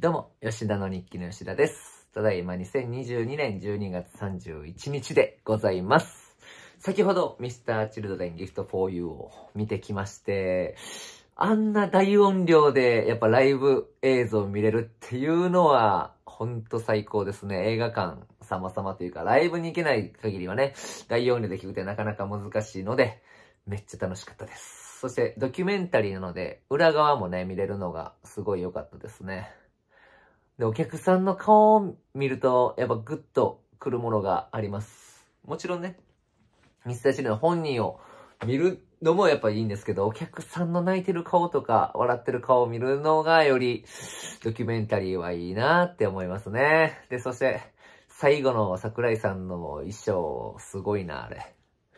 どうも、吉田の日記の吉田です。ただいま2022年12月31日でございます。先ほど、Mr.Children Gift for You を見てきまして、あんな大音量でやっぱライブ映像見れるっていうのは、ほんと最高ですね。映画館様々というか、ライブに行けない限りはね、大音量で聞くってなかなか難しいので、めっちゃ楽しかったです。そしてドキュメンタリーなので、裏側もね、見れるのがすごい良かったですね。で、お客さんの顔を見ると、やっぱグッとくるものがあります。もちろんね、ミスターチルの本人を見るのもやっぱいいんですけど、お客さんの泣いてる顔とか、笑ってる顔を見るのがより、ドキュメンタリーはいいなって思いますね。で、そして、最後の桜井さんの衣装、すごいな、あれ。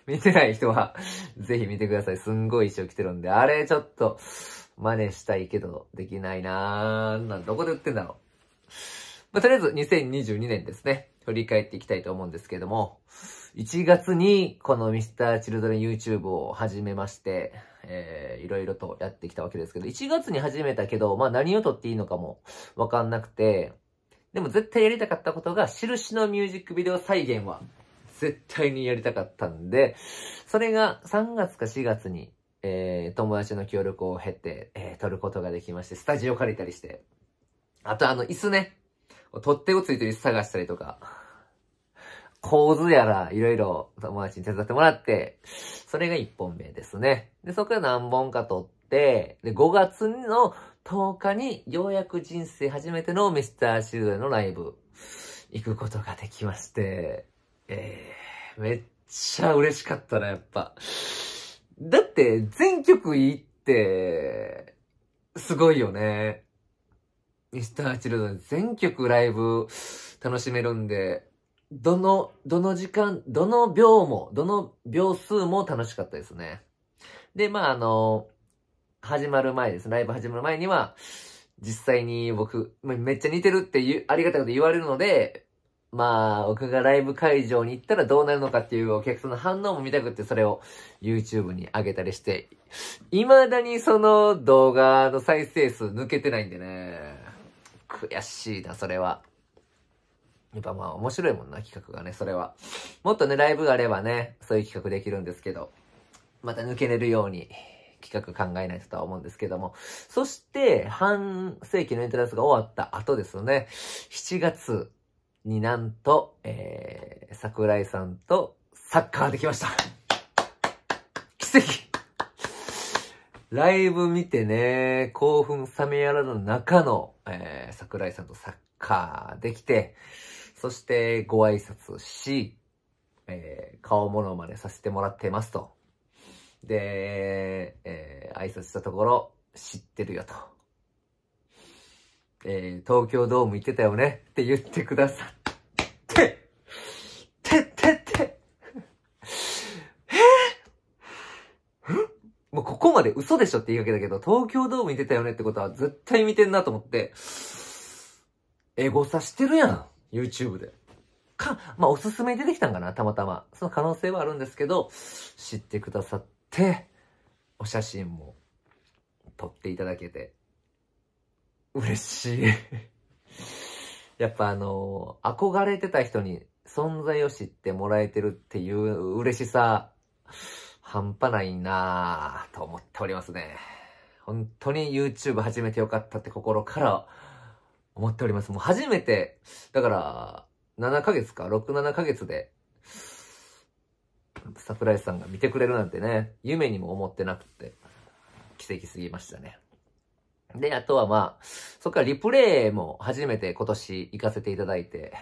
見てない人はぜひ見てください。すんごい衣装着てるんで、あれちょっと、真似したいけど、できないなぁ。どこで売ってんだろう。まあ、とりあえず2022年ですね、振り返っていきたいと思うんですけども、1月にこの Mr.Children YouTube を始めまして、えー、いろいろとやってきたわけですけど、1月に始めたけど、まあ何を撮っていいのかもわかんなくて、でも絶対やりたかったことが、印のミュージックビデオ再現は、絶対にやりたかったんで、それが3月か4月に、えー、友達の協力を経て、えー、撮ることができまして、スタジオ借りたりして、あとあの椅子ね。取っ手をついてる椅子探したりとか、構図やら、いろいろ友達に手伝ってもらって、それが1本目ですね。で、そこから何本か取って、で、5月の10日にようやく人生初めてのミスターシルドのライブ、行くことができまして、えー、めっちゃ嬉しかったな、やっぱ。だって、全曲いいって、すごいよね。ミスターチルドレン全曲ライブ楽しめるんで、どの、どの時間、どの秒も、どの秒数も楽しかったですね。で、まあ、あの、始まる前です。ライブ始まる前には、実際に僕、めっちゃ似てるって言う、ありがたくて言われるので、まあ、僕がライブ会場に行ったらどうなるのかっていうお客さんの反応も見たくって、それを YouTube に上げたりして、未だにその動画の再生数抜けてないんでね。悔しいな、それは。やっぱまあ面白いもんな、企画がね、それは。もっとね、ライブがあればね、そういう企画できるんですけど、また抜けれるように企画考えないととは思うんですけども。そして、半世紀のエントランスが終わった後ですね、7月になんと、えー、桜井さんとサッカーできました。ライブ見てね、興奮冷めやらぬ中の、えー、桜井さんとサッカーできて、そしてご挨拶し、えー、顔物ノマさせてもらってますと。で、えー、挨拶したところ、知ってるよと。えー、東京ドーム行ってたよねって言ってくださっここまで嘘でしょって言いかけたけど、東京ドーム見てたよねってことは絶対見てんなと思って、エゴサしてるやん。YouTube で。か、まあ、おすすめに出てきたんかな、たまたま。その可能性はあるんですけど、知ってくださって、お写真も撮っていただけて、嬉しい やっぱあのー、憧れてた人に存在を知ってもらえてるっていう嬉しさ、半端ないなぁと思っておりますね。本当に YouTube 始めてよかったって心から思っております。もう初めて、だから、7ヶ月か、6、7ヶ月で、サプライズさんが見てくれるなんてね、夢にも思ってなくて、奇跡すぎましたね。で、あとはまあ、そっからリプレイも初めて今年行かせていただいて、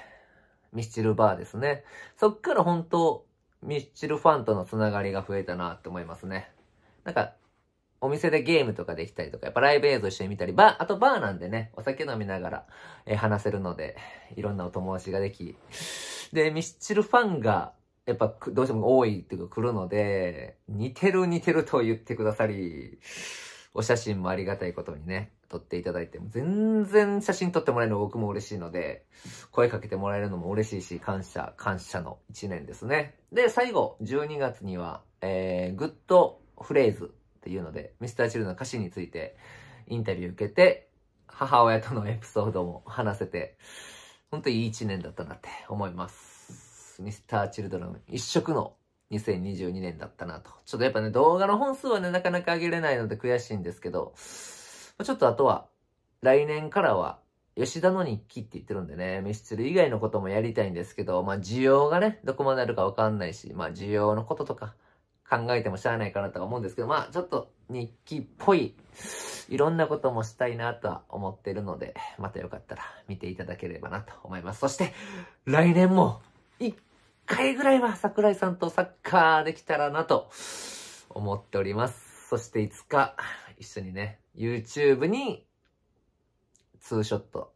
ミスチルバーですね。そっから本当ミッチルファンとのつながりが増えたなって思いますね。なんか、お店でゲームとかできたりとか、やっぱライブ映像してみたり、バー、あとバーなんでね、お酒飲みながら、えー、話せるので、いろんなお友達ができ、で、ミスチルファンが、やっぱどうしても多いっていうか来るので、似てる似てると言ってくださり、お写真もありがたいことにね、撮っていただいて全然写真撮ってもらえるの僕も嬉しいので、声かけてもらえるのも嬉しいし、感謝、感謝の一年ですね。で、最後、12月には、えー、グッドフレーズっていうので、ミスターチルドの歌詞についてインタビュー受けて、母親とのエピソードも話せて、本当にいい一年だったなって思います。ミスターチルドの一色の2022年だったなと。ちょっとやっぱね、動画の本数はね、なかなか上げれないので悔しいんですけど、ちょっとあとは、来年からは、吉田の日記って言ってるんでね、ミスチル以外のこともやりたいんですけど、まあ需要がね、どこまであるかわかんないし、まあ需要のこととか考えてもしゃあないかなとは思うんですけど、まあちょっと日記っぽい、いろんなこともしたいなとは思ってるので、またよかったら見ていただければなと思います。そして、来年も、一回ぐらいは桜井さんとサッカーできたらなと思っております。そしていつか一緒にね、YouTube にツーショット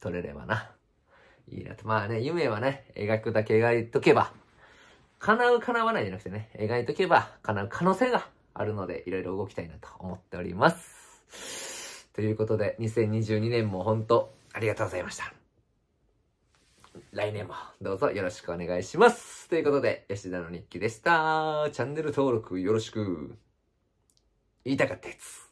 撮れればな。いいなと。まあね、夢はね、描くだけ描いとけば、叶う叶わないじゃなくてね、描いとけば叶う可能性があるので、いろいろ動きたいなと思っております。ということで、2022年も本当ありがとうございました。来年もどうぞよろしくお願いします。ということで、吉田の日記でした。チャンネル登録よろしく。言いたかったやつ。